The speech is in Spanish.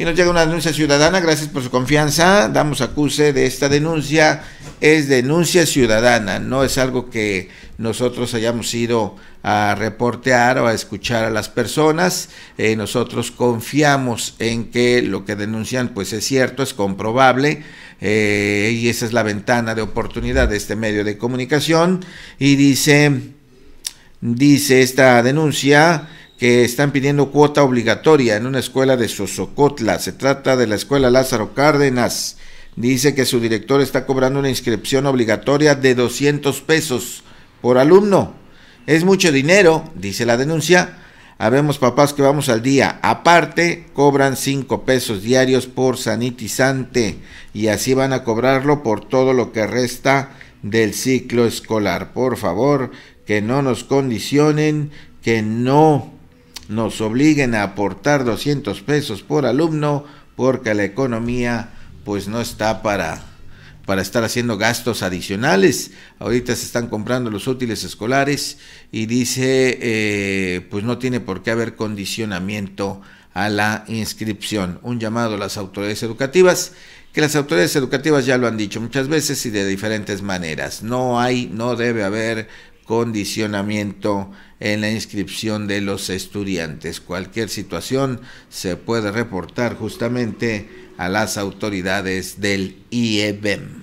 Y nos llega una denuncia ciudadana, gracias por su confianza, damos acuse de esta denuncia, es denuncia ciudadana, no es algo que nosotros hayamos ido a reportear o a escuchar a las personas, eh, nosotros confiamos en que lo que denuncian pues es cierto, es comprobable, eh, y esa es la ventana de oportunidad de este medio de comunicación, y dice, dice esta denuncia, que están pidiendo cuota obligatoria en una escuela de Sosocotla. Se trata de la escuela Lázaro Cárdenas. Dice que su director está cobrando una inscripción obligatoria de 200 pesos por alumno. Es mucho dinero, dice la denuncia. Habemos papás que vamos al día. Aparte, cobran 5 pesos diarios por sanitizante y así van a cobrarlo por todo lo que resta del ciclo escolar. Por favor, que no nos condicionen, que no nos obliguen a aportar 200 pesos por alumno porque la economía pues no está para para estar haciendo gastos adicionales. Ahorita se están comprando los útiles escolares y dice, eh, pues no tiene por qué haber condicionamiento a la inscripción. Un llamado a las autoridades educativas, que las autoridades educativas ya lo han dicho muchas veces y de diferentes maneras. No hay, no debe haber condicionamiento en la inscripción de los estudiantes. Cualquier situación se puede reportar justamente a las autoridades del IEBEM.